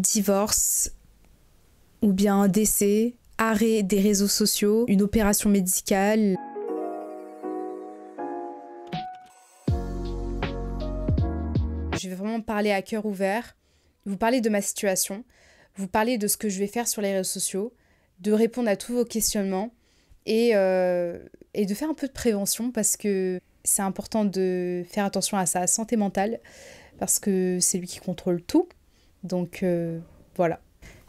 divorce ou bien un décès, arrêt des réseaux sociaux, une opération médicale. Je vais vraiment parler à cœur ouvert, vous parler de ma situation, vous parler de ce que je vais faire sur les réseaux sociaux, de répondre à tous vos questionnements euh, et de faire un peu de prévention parce que c'est important de faire attention à sa santé mentale parce que c'est lui qui contrôle tout. Donc euh, voilà.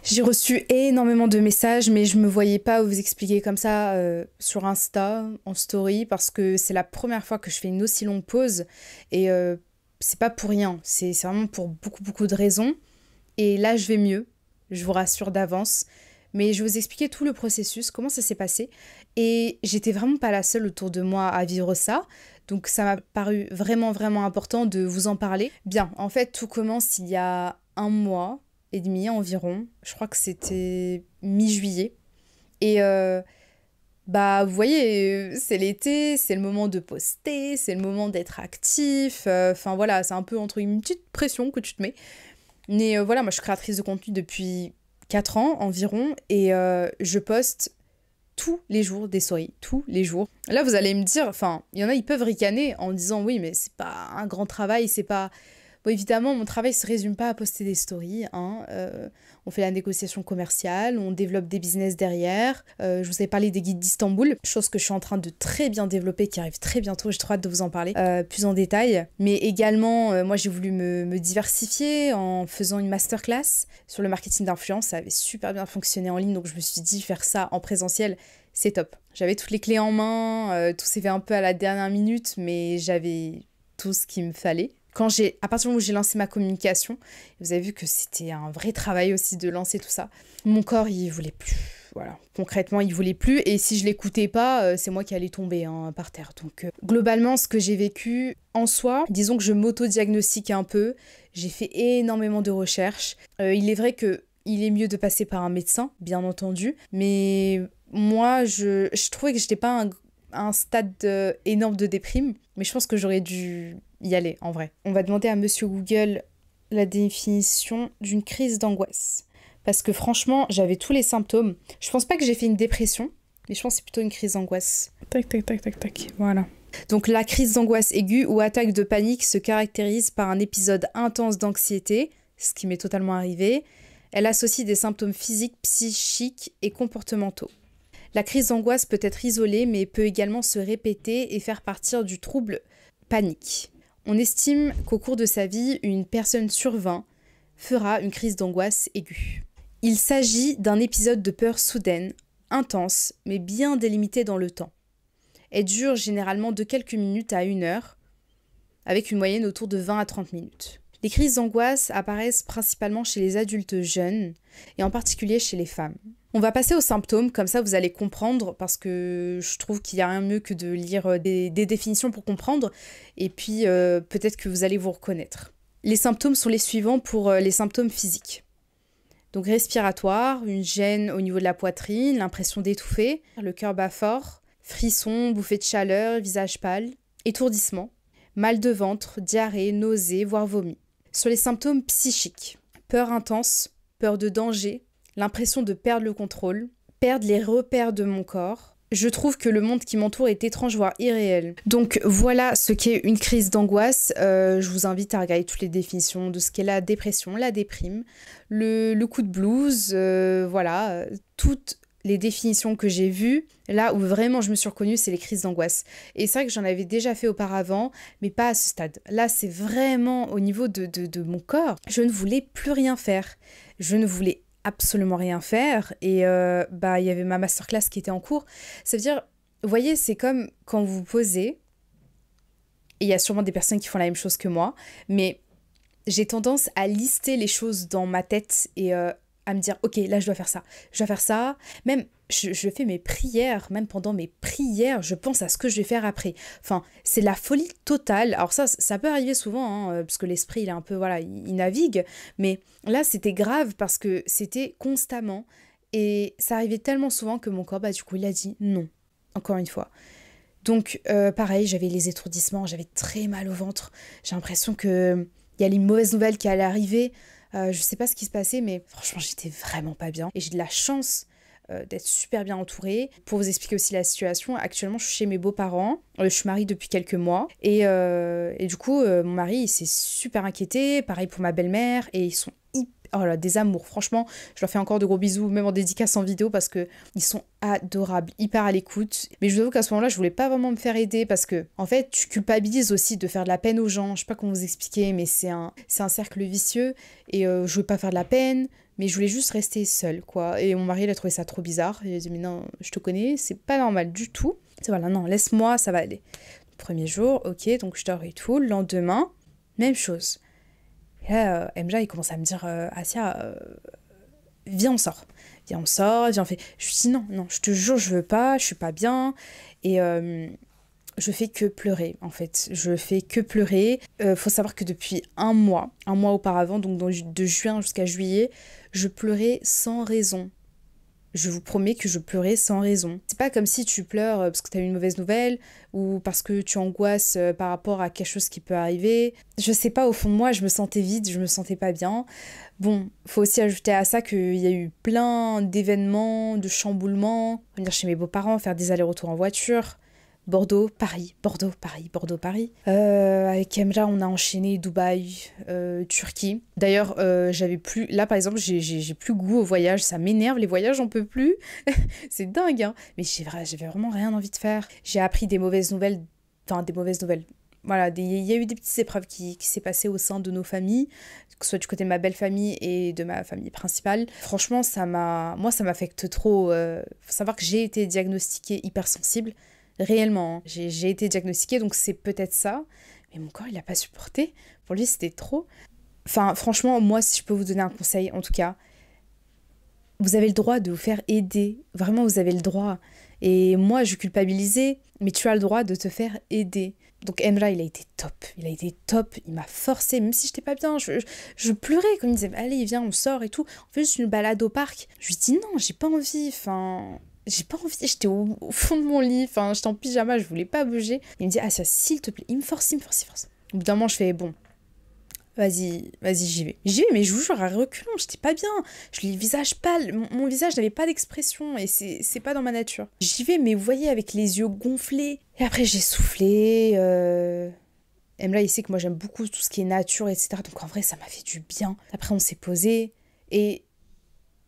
J'ai reçu énormément de messages, mais je me voyais pas vous expliquer comme ça euh, sur Insta, en story, parce que c'est la première fois que je fais une aussi longue pause. Et euh, c'est pas pour rien, c'est vraiment pour beaucoup, beaucoup de raisons. Et là, je vais mieux, je vous rassure d'avance. Mais je vais vous expliquer tout le processus, comment ça s'est passé. Et j'étais vraiment pas la seule autour de moi à vivre ça. Donc ça m'a paru vraiment, vraiment important de vous en parler. Bien, en fait, tout commence il y a un mois et demi environ. Je crois que c'était mi-juillet. Et euh, bah, vous voyez, c'est l'été, c'est le moment de poster, c'est le moment d'être actif. Euh, enfin voilà, c'est un peu entre une petite pression que tu te mets. Mais euh, voilà, moi je suis créatrice de contenu depuis 4 ans environ et je poste tous les jours des stories, tous les jours. Là, vous allez me dire, enfin, il y en a, ils peuvent ricaner en disant oui, mais c'est pas un grand travail, c'est pas Bon, évidemment, mon travail ne se résume pas à poster des stories. Hein, euh, on fait la négociation commerciale, on développe des business derrière. Euh, je vous ai parlé des guides d'Istanbul, chose que je suis en train de très bien développer, qui arrive très bientôt. J'ai trop hâte de vous en parler euh, plus en détail. Mais également, moi, j'ai voulu me, me, diversifier en faisant une masterclass sur le marketing d'influence. Ça avait super bien fonctionné en ligne, donc je me suis dit faire ça en présentiel, c'est top. J'avais toutes les clés en main, tout s'est fait un peu à la dernière minute, mais j'avais tout ce qu'il me fallait quand j'ai, à partir du moment où j'ai lancé ma communication, vous avez vu que c'était un vrai travail aussi de lancer tout ça. Mon corps, il voulait plus. Voilà. Concrètement, il voulait plus. Et si je l'écoutais pas, euh, c'est moi qui allais tomber hein, par terre. Donc, euh, globalement, ce que j'ai vécu en soi, disons que je m'auto-diagnostique un peu. J'ai fait énormément de recherches. Euh, il est vrai que il est mieux de passer par un médecin, bien entendu. Mais moi, je, trouvais que j'étais pas un, un stade énorme de déprime. Mais je pense que j'aurais dû y aller en vrai. On va demander à monsieur Google la définition d'une crise d'angoisse. Parce que franchement, j'avais tous les symptômes. Je pense pas que j'ai fait une dépression, mais je pense que c'est plutôt une crise d'angoisse. Tac, tac, tac, tac, tac. Voilà. Donc la crise d'angoisse aiguë ou attaque de panique se caractérise par un épisode intense d'anxiété, ce qui m'est totalement arrivé. Elle associe des symptômes physiques, psychiques et comportementaux. La crise d'angoisse peut être isolée mais peut également se répéter et faire partir du trouble panique. On estime qu'au cours de sa vie, une personne sur 20 fera une crise d'angoisse aiguë. Il s'agit d'un épisode de peur soudaine, intense, mais bien délimité dans le temps. Elle dure généralement de quelques minutes à une heure, avec une moyenne autour de 20 à 30 minutes. Les crises d'angoisse apparaissent principalement chez les adultes jeunes, et en particulier chez les femmes. On va passer aux symptômes, comme ça vous allez comprendre, parce que je trouve qu'il n'y a rien mieux que de lire euh, des, définitions pour comprendre, et puis euh, peut-être que vous allez vous reconnaître. Les symptômes sont les suivants pour euh, les symptômes physiques. Donc respiratoire, une gêne au niveau de la poitrine, l'impression d'étouffer, le cœur bat fort, frissons, bouffée de chaleur, visage pâle, étourdissement, mal de ventre, diarrhée, nausée, voire vomi. Sur les symptômes psychiques, peur intense, peur de danger, l'impression de perdre le contrôle, perdre les repères de mon corps. Je trouve que le monde qui m'entoure est étrange, voire irréel. Donc voilà ce qu'est une crise d'angoisse. Euh, je vous invite à regarder toutes les définitions de ce qu'est la dépression, la déprime, le, coup de blues, euh, voilà, euh, toutes les définitions que j'ai vues, là où vraiment je me suis reconnue, c'est les crises d'angoisse. Et c'est vrai que j'en avais déjà fait auparavant, mais pas à ce stade. Là, c'est vraiment au niveau de mon corps. Je ne voulais plus rien faire. Je ne voulais absolument rien faire et euh, bah il y avait ma masterclass qui était en cours. Ça veut dire, vous voyez, c'est comme quand vous posez, et il y a sûrement des personnes qui font la même chose que moi, mais j'ai tendance à lister les choses dans ma tête et euh, à me dire, ok, là je dois faire ça, je dois faire ça. Même, je, fais mes prières, même pendant mes prières, je pense à ce que je vais faire après. Enfin, c'est la folie totale. Alors ça, ça peut arriver souvent, hein, euh, parce que l'esprit, il est un peu, voilà, il navigue. Mais là, c'était grave parce que c'était constamment. Et ça arrivait tellement souvent que mon corps, bah, du coup, il a dit non, encore une fois. Donc, euh, pareil, j'avais les étourdissements, j'avais très mal au ventre. J'ai l'impression qu'il y a une mauvaise nouvelle qui allaient arriver. Euh, je sais pas ce qui se passait, mais franchement, j'étais vraiment pas bien. Et j'ai de la chance euh, d'être super bien entourée. Pour vous expliquer aussi la situation, actuellement, je suis chez mes beaux-parents. Euh, je suis mariée depuis quelques mois. Et, et du coup, mon mari, il s'est super inquiété. Pareil pour ma belle-mère. Et ils sont hyper oh là, des amours. Franchement, je leur fais encore de gros bisous, même en dédicace en vidéo, parce que ils sont adorables, hyper à l'écoute. Mais je vous avoue qu'à ce moment-là, je voulais pas vraiment me faire aider parce que, en fait, tu culpabilises aussi de faire de la peine aux gens. Je sais pas comment vous expliquer, mais c'est un, c'est un cercle vicieux et euh, je veux pas faire de la peine mais je voulais juste rester seule, quoi. Et mon mari, il a trouvé ça trop bizarre. Il a dit, mais non, je te connais, c'est pas normal du tout. C'est voilà, non, laisse-moi, ça va aller. Premier jour, ok, donc je dors et tout. Le lendemain, même chose. Et là, euh, MJ, il commence à me dire euh, Asia, euh, viens, on sort. Viens, on sort, viens, on fait. Je lui dis non, non, je te jure, je veux pas, je suis pas bien. Et je fais que pleurer en fait. Je fais que pleurer. faut savoir que depuis un mois, un mois auparavant, donc de juin jusqu'à juillet, je pleurais sans raison je vous promets que je pleurais sans raison. C'est pas comme si tu pleures euh, parce que t'as eu une mauvaise nouvelle ou parce que tu angoisses euh, par rapport à quelque chose qui peut arriver. Je sais pas, au fond de moi, je me sentais vide, je me sentais pas bien. Bon, faut aussi ajouter à ça qu'il y a eu plein d'événements, de chamboulements, venir chez mes beaux-parents, faire des allers-retours en voiture. Bordeaux, Paris, Bordeaux, Paris, Bordeaux, Paris. Euh, avec Emra, on a enchaîné Dubaï, euh, Turquie. D'ailleurs, euh, j'avais plus. Là, par exemple, j'ai plus goût au voyage. Ça m'énerve, les voyages, on peut plus. c'est dingue, hein. Mais j'avais vraiment rien envie de faire. J'ai appris des mauvaises nouvelles. Enfin, des mauvaises nouvelles. Voilà, il y a eu des petites épreuves qui, qui s'est passées au sein de nos familles, que ce soit du côté de ma belle famille et de ma famille principale. Franchement, ça m'a, moi, ça m'affecte trop. faut savoir que j'ai été diagnostiquée hypersensible réellement. Hein. J'ai été diagnostiquée, donc c'est peut-être ça. Mais mon corps, il n'a pas supporté. Pour lui, c'était trop. Enfin, franchement, moi, si je peux vous donner un conseil, en tout cas, vous avez le droit de vous faire aider. Vraiment, vous avez le droit. Et moi, je culpabilisais, mais tu as le droit de te faire aider. Donc Enra, il a été top. Il a été top. Il m'a forcé, même si j'étais pas bien. Je, pleurais comme il disait Allez, viens, on sort et tout. En fait, juste une balade au parc. Je lui dis Non, j'ai pas envie. Enfin, j'ai pas envie, j'étais au, fond de mon lit, enfin j'étais en pyjama, je voulais pas bouger. Il me dit ah ça s'il te plaît, il me force, il me force, il me force. Au bout d'un moment je fais bon, vas-y, vas-y j'y vais. J'y vais mais je vous jure à reculons, j'étais pas bien, je les visage pâle, mon, visage n'avait pas d'expression et c'est pas dans ma nature. J'y vais mais vous voyez avec les yeux gonflés. Et après j'ai soufflé, euh... là il sait que moi j'aime beaucoup tout ce qui est nature etc. Donc en vrai ça m'a fait du bien. Après on s'est posé et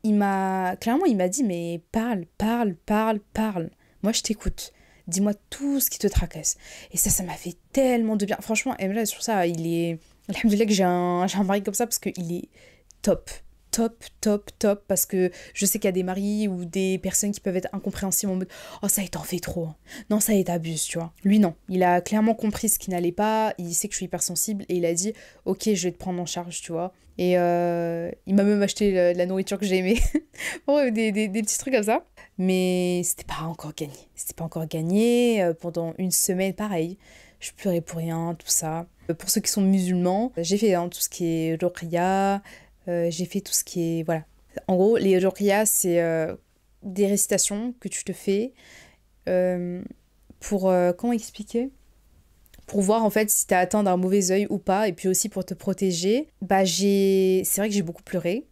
il m'a clairement il m'a dit mais parle, parle, parle, parle. Moi je t'écoute. Dis-moi tout ce qui te tracasse. Et ça, ça m'a fait tellement de bien. Franchement, Emre, sur ça, il est. Alhamdoulilah que j'ai un, j'ai un mari comme ça parce qu'il est top top, top, top, parce que je sais qu'il y a des maris ou des personnes qui peuvent être incompréhensibles en mode Oh, ça, est t'en fait trop. Non, ça, est t'abuse, tu vois. Lui, non. Il a clairement compris ce qui n'allait pas, il sait que je suis hypersensible et il a dit Ok, je vais te prendre en charge, tu vois. Et euh, il m'a même acheté la, la nourriture que j'aimais. des, des, petits trucs comme ça. Mais c'était pas encore gagné. C'était pas encore gagné. Euh, pendant une semaine, pareil. Je pleurais pour rien, tout ça. Euh, pour ceux qui sont musulmans, j'ai fait hein, tout ce qui est jokria. j'ai fait tout ce qui est. Voilà. En gros, les jokria, c'est des récitations que tu te fais. pour. comment expliquer pour voir en fait si t'as atteint d'un mauvais oeil ou pas, et puis aussi pour te protéger, bah j'ai, c'est vrai que j'ai beaucoup pleuré,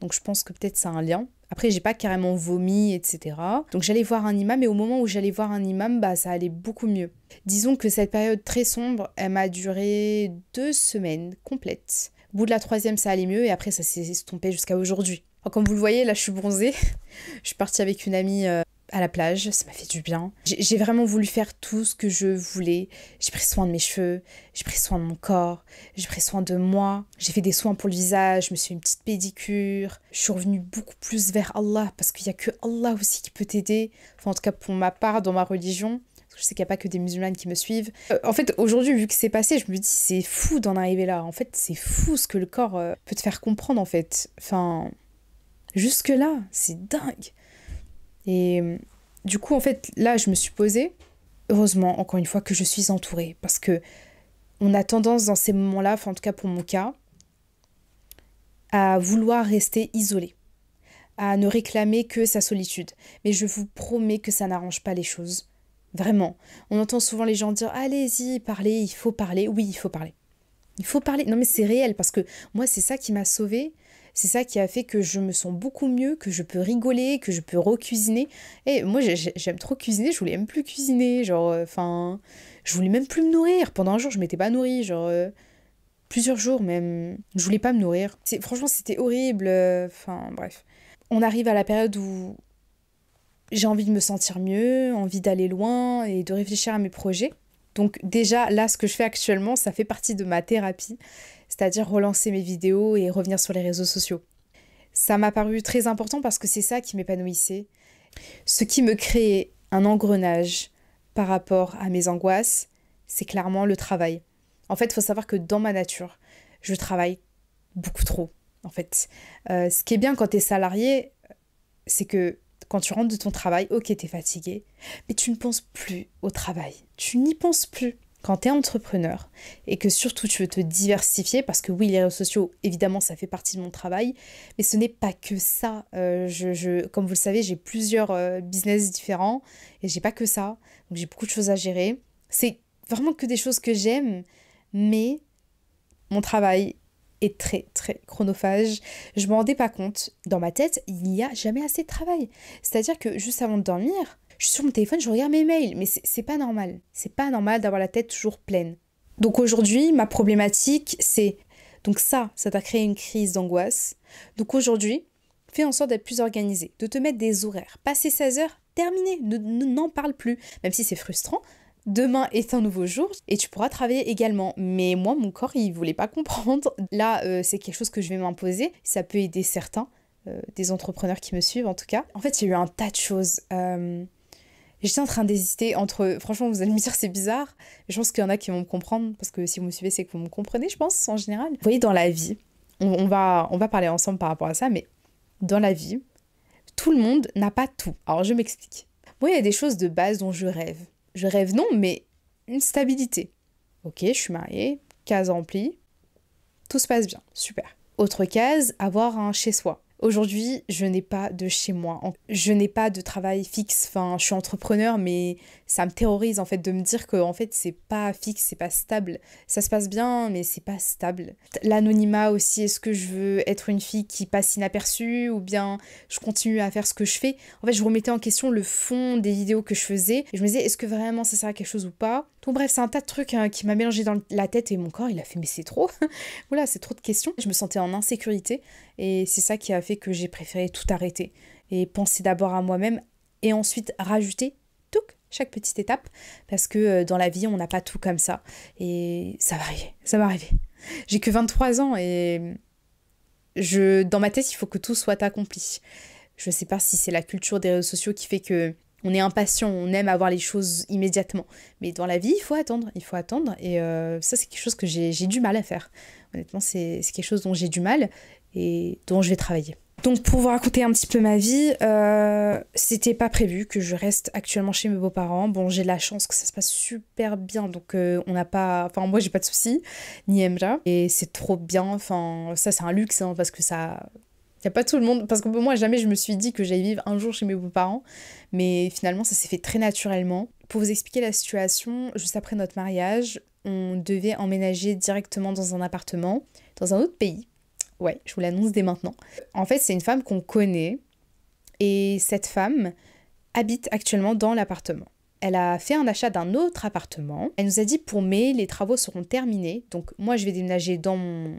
donc je pense que peut-être ça a un lien. Après, j'ai pas carrément vomi, etc. Donc j'allais voir un imam, et au moment où j'allais voir un imam, bah ça allait beaucoup mieux. Disons que cette période très sombre, elle m'a duré deux semaines complètes. Au bout de la troisième, ça allait mieux, et après ça s'est estompé jusqu'à aujourd'hui. Comme vous le voyez, là je suis bronzée. je suis partie avec une amie euh, à la plage, ça m'a fait du bien. J'ai vraiment voulu faire tout ce que je voulais. J'ai pris soin de mes cheveux, j'ai pris soin de mon corps, j'ai pris soin de moi, j'ai fait des soins pour le visage, je me suis fait une petite pédicure. Je suis revenue beaucoup plus vers Allah parce qu'il n'y a que Allah aussi qui peut t'aider. Enfin, en tout cas, pour ma part, dans ma religion, je sais qu'il n'y a pas que des musulmanes qui me suivent. Euh, en fait, aujourd'hui, vu que c'est passé, je me dis, c'est fou d'en arriver là. En fait, c'est fou ce que le corps euh, peut te faire comprendre, en fait. Enfin, jusque-là, c'est dingue. Et euh, du coup, en fait, là, je me suis posée. Heureusement, encore une fois, que je suis entourée. Parce que on a tendance dans ces moments-là, en tout cas pour mon cas, à vouloir rester isolé, à ne réclamer que sa solitude. Mais je vous promets que ça n'arrange pas les choses. Vraiment. On entend souvent les gens dire allez-y, parlez, il faut parler. Oui, il faut parler. Il faut parler. Non mais c'est réel parce que moi c'est ça qui m'a sauvée c'est ça qui a fait que je me sens beaucoup mieux, que je peux rigoler, que je peux recuisiner. Et moi, j'aime trop cuisiner, je voulais même plus cuisiner. Genre, euh, enfin, je voulais même plus me nourrir. Pendant un jour, je m'étais pas nourrie. Genre, euh, plusieurs jours même. Je voulais pas me nourrir. Franchement, c'était horrible. Euh, enfin, bref. On arrive à la période où j'ai envie de me sentir mieux, envie d'aller loin et de réfléchir à mes projets. Donc déjà, là, ce que je fais actuellement, ça fait partie de ma thérapie c'est-à-dire relancer mes vidéos et revenir sur les réseaux sociaux. Ça m'a paru très important parce que c'est ça qui m'épanouissait, ce qui me créait un engrenage par rapport à mes angoisses, c'est clairement le travail. En fait, il faut savoir que dans ma nature, je travaille beaucoup trop, en fait. Euh, ce qui est bien quand tu es salarié, c'est que quand tu rentres de ton travail, ok, tu es fatigué, mais tu ne penses plus au travail. Tu n'y penses plus quand tu es entrepreneur et que surtout tu veux te diversifier, parce que oui, les réseaux sociaux, évidemment, ça fait partie de mon travail, mais ce n'est pas que ça. Euh, je, comme vous le savez, j'ai plusieurs euh, business différents et j'ai pas que ça. Donc j'ai beaucoup de choses à gérer. C'est vraiment que des choses que j'aime, mais mon travail est très très chronophage. Je m'en rendais pas compte. Dans ma tête, il n'y a jamais assez de travail. C'est-à-dire que juste avant de dormir, je suis sur mon téléphone, je regarde mes mails, mais c'est pas normal. C'est pas normal d'avoir la tête toujours pleine. Donc aujourd'hui, ma problématique, c'est. Donc ça, ça t'a créé une crise d'angoisse. Donc aujourd'hui, fais en sorte d'être plus organisé, de te mettre des horaires. Passer 16 heures, terminé, n'en parle plus. Même si c'est frustrant, Demain est un nouveau jour et tu pourras travailler également. Mais moi, mon corps, il voulait pas comprendre. Là, euh, c'est quelque chose que je vais m'imposer. Ça peut aider certains, euh, des entrepreneurs qui me suivent en tout cas. En fait, il y a eu un tas de choses. Euh, J'étais en train d'hésiter entre. Franchement, vous allez me dire, c'est bizarre. je pense qu'il y en a qui vont me comprendre. Parce que si vous me suivez, c'est que vous me comprenez, je pense, en général. Vous voyez, dans la vie, on, va, on va parler ensemble par rapport à ça. Mais dans la vie, tout le monde n'a pas tout. Alors, je m'explique. Moi, il y a des choses de base dont je rêve. Je rêve, non, mais une stabilité. Ok, je suis mariée, case remplie, tout se passe bien, super. Autre case, avoir un chez-soi. Aujourd'hui, je n'ai pas de chez moi. Je n'ai pas de travail fixe. Enfin, je suis entrepreneur, mais ça me terrorise en fait de me dire que en fait c'est pas fixe, c'est pas stable. Ça se passe bien, mais c'est pas stable. L'anonymat aussi. Est-ce que je veux être une fille qui passe inaperçue ou bien je continue à faire ce que je fais En fait, je remettais en question le fond des vidéos que je faisais. je me disais, est-ce que vraiment ça sert à quelque chose ou pas donc bref, c'est un tas de trucs hein, qui m'a mélangé dans la tête et mon corps, il a fait mais c'est trop. voilà, c'est trop de questions. Je me sentais en insécurité et c'est ça qui a fait que j'ai préféré tout arrêter et penser d'abord à moi-même et ensuite rajouter tout chaque petite étape parce que euh, dans la vie, on n'a pas tout comme ça et ça va arriver, ça va arriver. J'ai que 23 ans et je dans ma tête, il faut que tout soit accompli. Je sais pas si c'est la culture des réseaux sociaux qui fait que on est impatient, on aime avoir les choses immédiatement. Mais dans la vie, il faut attendre, il faut attendre. Et euh, ça, c'est quelque chose que j'ai du mal à faire. Honnêtement, c'est quelque chose dont j'ai du mal et dont je vais travailler. Donc pour vous raconter un petit peu ma vie, euh, c'était pas prévu que je reste actuellement chez mes beaux-parents. Bon, j'ai la chance que ça se passe super bien, donc euh, on n'a pas, enfin moi j'ai pas de soucis, ni Emra, et c'est trop bien. Enfin ça c'est un luxe hein, parce que ça, il a pas tout le monde. Parce que moi, jamais je me suis dit que j'allais vivre un jour chez mes beaux-parents. Mais finalement, ça s'est fait très naturellement. Pour vous expliquer la situation, juste après notre mariage, on devait emménager directement dans un appartement, dans un autre pays. Ouais, je vous l'annonce dès maintenant. En fait, c'est une femme qu'on connaît. Et cette femme habite actuellement dans l'appartement. Elle a fait un achat d'un autre appartement. Elle nous a dit pour mai, les travaux seront terminés. Donc moi, je vais déménager dans mon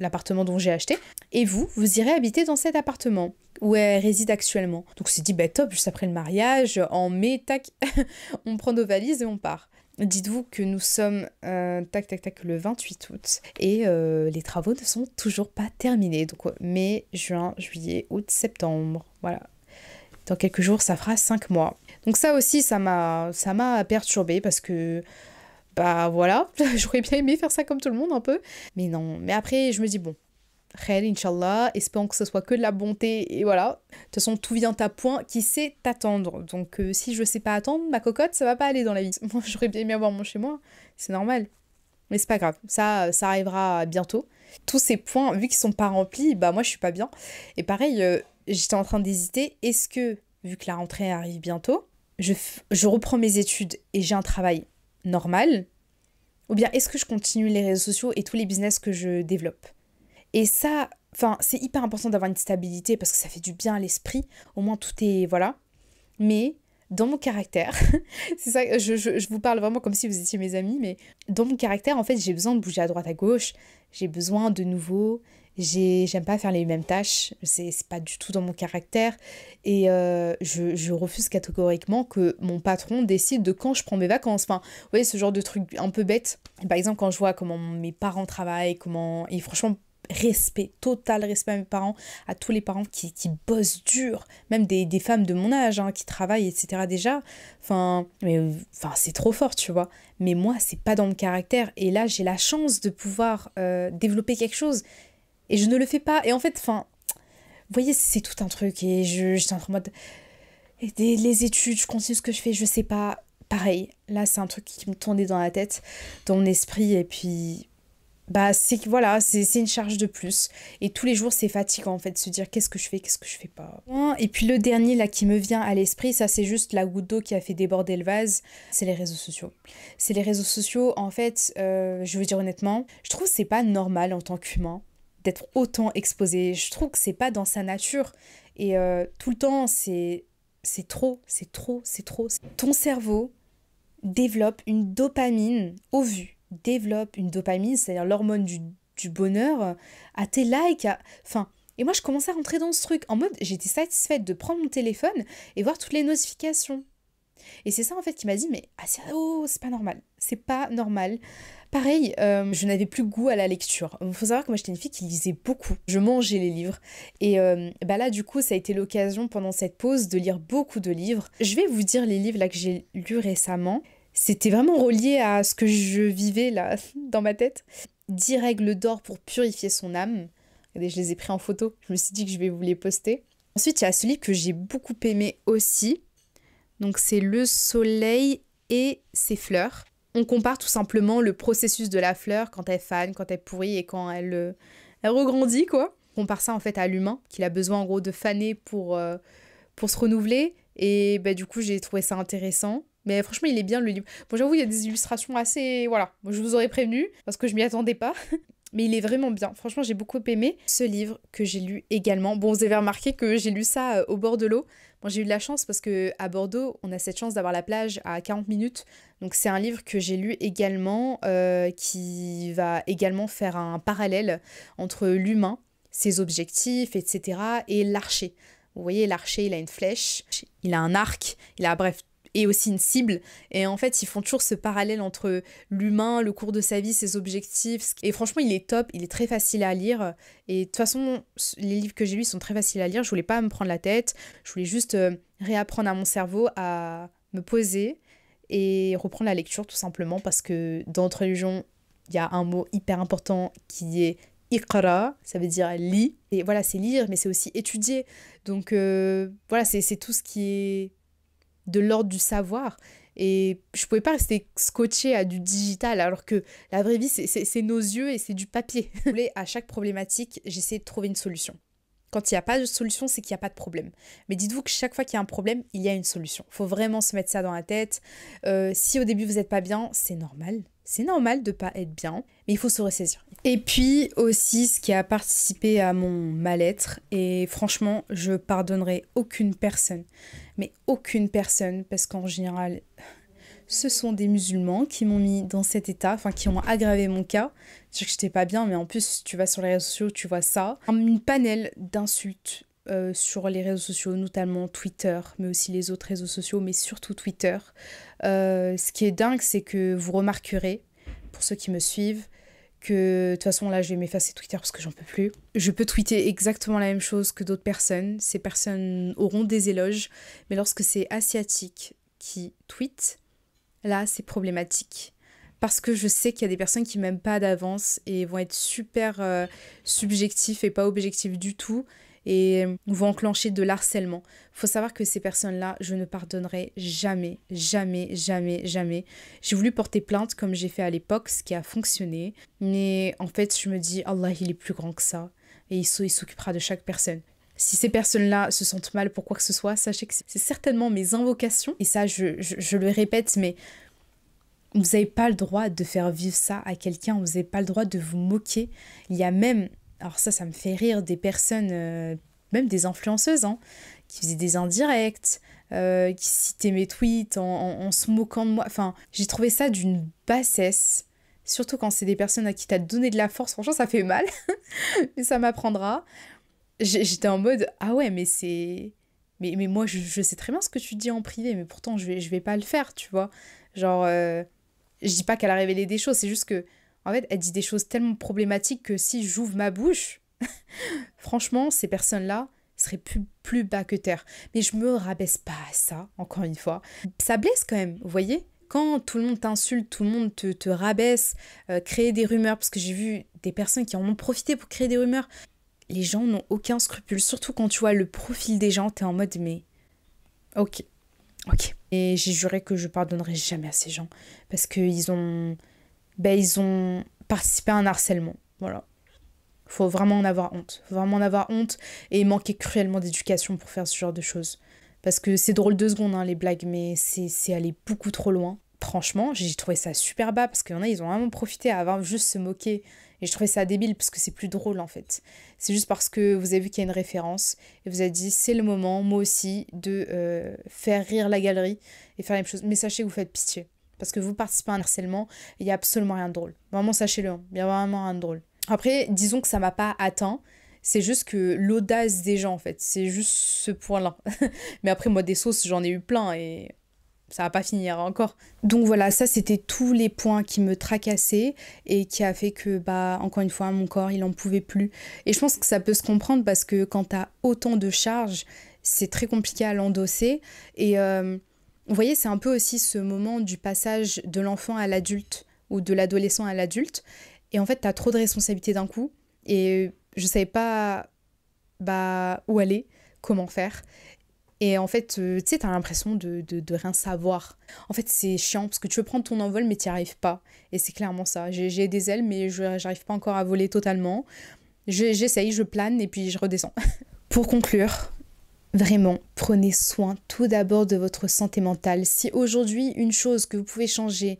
l'appartement dont j'ai acheté, et vous, vous irez habiter dans cet appartement où elle réside actuellement. Donc c'est dit, bah top, juste après le mariage, en mai, tac, on prend nos valises et on part. Dites-vous que nous sommes, euh, tac, tac, tac, le 28 août, et euh, les travaux ne sont toujours pas terminés. Donc mai, juin, juillet, août, septembre, voilà. Dans quelques jours, ça fera cinq mois. Donc ça aussi, ça m'a perturbé parce que bah voilà, j'aurais bien aimé faire ça comme tout le monde un peu. Mais non, mais après, je me dis, bon, réel, Inch'Allah, espérons que ce soit que de la bonté, et voilà. De toute façon, tout vient à point, qui sait t'attendre. Donc euh, si je sais pas attendre, ma cocotte, ça va pas aller dans la vie. Moi, j'aurais bien aimé avoir mon chez moi, c'est normal. Mais c'est pas grave, ça, ça arrivera bientôt. Tous ces points, vu qu'ils sont pas remplis, bah moi je suis pas bien. Et pareil, euh, j'étais en train d'hésiter, est-ce que, vu que la rentrée arrive bientôt, je, je reprends mes études et j'ai un travail normal Ou bien est-ce que je continue les réseaux sociaux et tous les business que je développe Et ça, enfin, c'est hyper important d'avoir une stabilité parce que ça fait du bien à l'esprit. Au moins, tout est. Voilà. Mais dans mon caractère, c'est ça, je, vous parle vraiment comme si vous étiez mes amis, mais dans mon caractère, en fait, j'ai besoin de bouger à droite à gauche, j'ai besoin de nouveau, j'aime pas faire les mêmes tâches, c'est pas du tout dans mon caractère et euh, je, je, refuse catégoriquement que mon patron décide de quand je prends mes vacances. Enfin, vous voyez ce genre de truc un peu bête. Par exemple, quand je vois comment mes parents travaillent, comment et franchement respect, total respect à mes parents, à tous les parents qui, qui bossent dur, même des, des, femmes de mon âge hein, qui travaillent, etc. déjà. Enfin, mais, enfin c'est trop fort, tu vois. Mais moi, c'est pas dans mon caractère. Et là, j'ai la chance de pouvoir euh, développer quelque chose et je ne le fais pas. Et en fait, enfin, vous voyez, c'est tout un truc. Et je, je suis en mode. des, les études, je continue ce que je fais, je sais pas. Pareil, là, c'est un truc qui me tournait dans la tête, dans mon esprit. Et puis, bah, c'est voilà, c'est une charge de plus. Et tous les jours, c'est fatigant, en fait, de se dire qu'est-ce que je fais, qu'est-ce que je fais pas. Et puis, le dernier, là, qui me vient à l'esprit, ça, c'est juste la goutte d'eau qui a fait déborder le vase, c'est les réseaux sociaux. C'est les réseaux sociaux, en fait, euh, je veux dire honnêtement, je trouve c'est pas normal en tant qu'humain d'être autant exposé. Je trouve que c'est pas dans sa nature. Et euh, tout le temps, c'est c'est trop, c'est trop, c'est trop. Ton cerveau développe une dopamine au vu, développe une dopamine, c'est-à-dire l'hormone du, bonheur, à tes likes, à... enfin. Et moi, je commençais à rentrer dans ce truc en mode j'étais satisfaite de prendre mon téléphone et voir toutes les notifications. Et c'est ça en fait qui m'a dit mais ah c'est oh, pas normal, c'est pas normal. Pareil, euh, je n'avais plus goût à la lecture. Il faut savoir que moi j'étais une fille qui lisait beaucoup, je mangeais les livres. Et euh, bah là du coup ça a été l'occasion pendant cette pause de lire beaucoup de livres. Je vais vous dire les livres là que j'ai lus récemment. C'était vraiment relié à ce que je vivais là dans ma tête. 10 règles d'or pour purifier son âme. Regardez, je les ai pris en photo. Je me suis dit que je vais vous les poster. Ensuite, il y a ce livre que j'ai beaucoup aimé aussi, donc c'est le soleil et ses fleurs. On compare tout simplement le processus de la fleur quand elle fane, quand elle pourrit et quand elle, euh, regrandit quoi. On compare ça en fait à l'humain, qu'il a besoin en gros de faner pour, euh, pour se renouveler. Et bah, du coup j'ai trouvé ça intéressant. Mais franchement, il est bien le livre. Bon, j'avoue, il y a des illustrations assez. Voilà, je vous aurais prévenu parce que je m'y attendais pas. Mais il est vraiment bien. Franchement, j'ai beaucoup aimé ce livre que j'ai lu également. Bon, vous avez remarqué que j'ai lu ça euh, au bord de l'eau. Moi, j'ai eu de la chance parce que à Bordeaux, on a cette chance d'avoir la plage à 40 minutes. Donc, c'est un livre que j'ai lu également euh, qui va également faire un parallèle entre l'humain, ses objectifs, etc., et l'archer. Vous voyez, l'archer, il a une flèche, il a un arc, il a bref et aussi une cible. Et en fait, ils font toujours ce parallèle entre l'humain, le cours de sa vie, ses objectifs. Et franchement, il est top, il est très facile à lire. Et de toute façon, les livres que j'ai lus sont très faciles à lire. Je voulais pas me prendre la tête. Je voulais juste euh, réapprendre à mon cerveau à me poser et reprendre la lecture tout simplement parce que dans notre religion, il y a un mot hyper important qui est Iqra, ça veut dire lit. Et voilà, c'est lire, mais c'est aussi étudier. Donc euh, voilà, c'est tout ce qui est de l'ordre du savoir. Et je pouvais pas rester scotché à du digital, alors que la vraie vie, c'est nos yeux et c'est du papier. à chaque problématique, j'essaie de trouver une solution. Quand il n'y a pas de solution, c'est qu'il n'y a pas de problème. Mais dites-vous que chaque fois qu'il y a un problème, il y a une solution. Il faut vraiment se mettre ça dans la tête. Euh, si au début vous n'êtes pas bien, c'est normal c'est normal de pas être bien, mais il faut se ressaisir. Et puis aussi ce qui a participé à mon mal-être, et franchement, je pardonnerai aucune personne, mais aucune personne, parce qu'en général, ce sont des musulmans qui m'ont mis dans cet état, enfin qui ont aggravé mon cas. Je sais que j'étais pas bien, mais en plus, tu vas sur les réseaux sociaux, tu vois ça. Une panel d'insultes euh, sur les réseaux sociaux, notamment Twitter, mais aussi les autres réseaux sociaux, mais surtout Twitter. Euh, ce qui est dingue, c'est que vous remarquerez, pour ceux qui me suivent, que de toute façon là je vais m'effacer Twitter parce que j'en peux plus. Je peux tweeter exactement la même chose que d'autres personnes. Ces personnes auront des éloges, mais lorsque c'est asiatique qui tweet, là c'est problématique. Parce que je sais qu'il y a des personnes qui m'aiment pas d'avance et vont être super euh, subjectifs et pas objectifs du tout et euh, vont enclencher de l'harcèlement. Faut savoir que ces personnes-là, je ne pardonnerai jamais, jamais, jamais, jamais. J'ai voulu porter plainte comme j'ai fait à l'époque, ce qui a fonctionné. Mais en fait, je me dis, Allah, il est plus grand que ça. Et il s'occupera de chaque personne. Si ces personnes-là se sentent mal pour quoi que ce soit, sachez que c'est certainement mes invocations. Et ça, je, je le répète, mais vous n'avez pas le droit de faire vivre ça à quelqu'un, vous n'avez pas le droit de vous moquer. Il y a même alors ça, ça me fait rire des personnes, euh, même des influenceuses, hein, qui faisaient des indirects, euh, qui citaient mes tweets en, se moquant de moi. Enfin, j'ai trouvé ça d'une bassesse. Surtout quand c'est des personnes à qui t'as donné de la force, franchement, ça fait mal, mais ça m'apprendra. J'étais en mode, ah ouais, mais c'est... Mais, mais moi, je, sais très bien ce que tu dis en privé, mais pourtant, je vais, je vais pas le faire, tu vois. Genre, euh, je dis pas qu'elle a révélé des choses, c'est juste que en fait, elle dit des choses tellement problématiques que si j'ouvre ma bouche, franchement, ces personnes-là seraient plus, bas que terre. Mais je me rabaisse pas à ça, encore une fois. Ça blesse quand même, vous voyez quand tout le monde t'insulte, tout le monde te, te rabaisse, crée euh, créer des rumeurs, parce que j'ai vu des personnes qui en ont profité pour créer des rumeurs, les gens n'ont aucun scrupule. Surtout quand tu vois le profil des gens, t'es en mode mais ok, ok. Et j'ai juré que je pardonnerai jamais à ces gens, parce qu'ils ont ben, ils ont participé à un harcèlement. Voilà. Faut vraiment en avoir honte. Faut vraiment en avoir honte et manquer cruellement d'éducation pour faire ce genre de choses. Parce que c'est drôle deux secondes, hein, les blagues, mais c'est aller beaucoup trop loin. Franchement, j'ai trouvé ça super bas parce qu'il y en a, ils ont vraiment profité à avoir juste se moquer. Et je trouvais ça débile parce que c'est plus drôle en fait. C'est juste parce que vous avez vu qu'il y a une référence et vous avez dit c'est le moment, moi aussi, de euh, faire rire la galerie et faire la choses. Mais sachez que vous faites pitié parce que vous participez à un harcèlement, il n'y a absolument rien de drôle. Vraiment, sachez-le, hein. il n'y a vraiment rien de drôle. Après, disons que ça m'a pas atteint, c'est juste que l'audace des gens, en fait, c'est juste ce point-là. Mais après, moi, des sauces, j'en ai eu plein et ça va pas finir encore. Donc voilà, ça c'était tous les points qui me tracassaient et qui a fait que bah encore une fois mon corps il en pouvait plus. Et je pense que ça peut se comprendre parce que quand as autant de charges, c'est très compliqué à l'endosser et euh, vous voyez, c'est un peu aussi ce moment du passage de l'enfant à l'adulte ou de l'adolescent à l'adulte. Et en fait, tu as trop de responsabilités d'un coup. Et je savais pas bah, où aller, comment faire. Et en fait, euh, tu sais, tu as l'impression de, rien savoir. En fait, c'est chiant parce que tu veux prendre ton envol, mais t'y arrives pas. Et c'est clairement ça. J'ai des ailes, mais je n'arrive pas encore à voler totalement. J'essaye, je plane et puis je redescends. Pour conclure, Vraiment, prenez soin tout d'abord de votre santé mentale. Si aujourd'hui une chose que vous pouvez changer,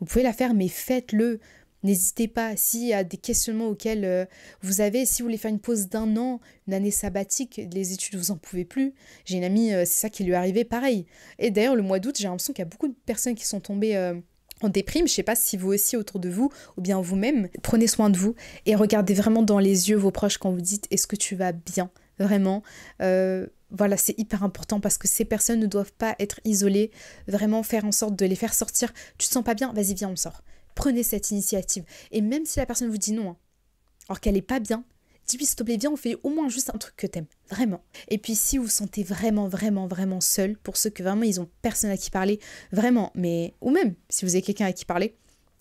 vous pouvez la faire, mais faites-le. N'hésitez pas, s'il y a des questionnements auxquels euh, vous avez, si vous voulez faire une pause d'un an, une année sabbatique, les études, vous en pouvez plus. J'ai une amie, euh, c'est ça qui lui est arrivé, pareil. Et d'ailleurs, le mois d'août, j'ai l'impression qu'il y a beaucoup de personnes qui sont tombées euh, en déprime. Je sais pas si vous aussi autour de vous, ou bien vous-même, prenez soin de vous et regardez vraiment dans les yeux vos proches quand vous dites est-ce que tu vas bien vraiment. Euh, voilà, c'est hyper important parce que ces personnes ne doivent pas être isolées. Vraiment faire en sorte de les faire sortir. Tu te sens pas bien Vas-y, viens, on sort. Prenez cette initiative. Et même si la personne vous dit non, hein, alors qu'elle est pas bien, dis-lui s'il te plaît, viens, on fait au moins juste un truc que t'aimes. Vraiment. Et puis si vous vous sentez vraiment, vraiment, vraiment seul, pour ceux que vraiment ils ont personne à qui parler, vraiment, mais. Ou même si vous avez quelqu'un à qui parler,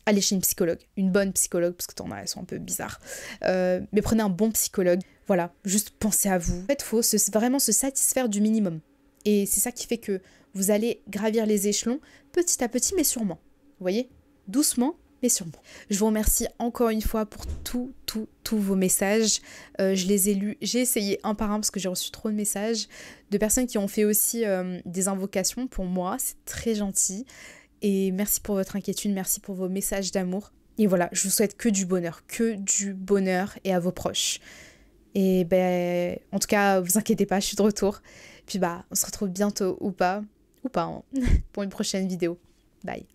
allez chez une psychologue, une bonne psychologue, parce que t'en as, elles sont un peu bizarres. Euh, mais prenez un bon psychologue. Voilà, juste pensez à vous. En fait, faut vraiment se satisfaire du minimum. Et c'est ça qui fait que vous allez gravir les échelons petit à petit, mais sûrement. Vous voyez Doucement, mais sûrement. Je vous remercie encore une fois pour tout, tout, tous vos messages. Euh, je les ai lus, j'ai essayé un par un parce que j'ai reçu trop de messages de personnes qui ont fait aussi euh, des invocations pour moi. C'est très gentil. Et merci pour votre inquiétude, merci pour vos messages d'amour. Et voilà, je vous souhaite que du bonheur, que du bonheur et à vos proches. Et ben, en tout cas, vous inquiétez pas, je suis de retour. Puis bah, on se retrouve bientôt ou pas, ou pas, hein, pour une prochaine vidéo. Bye.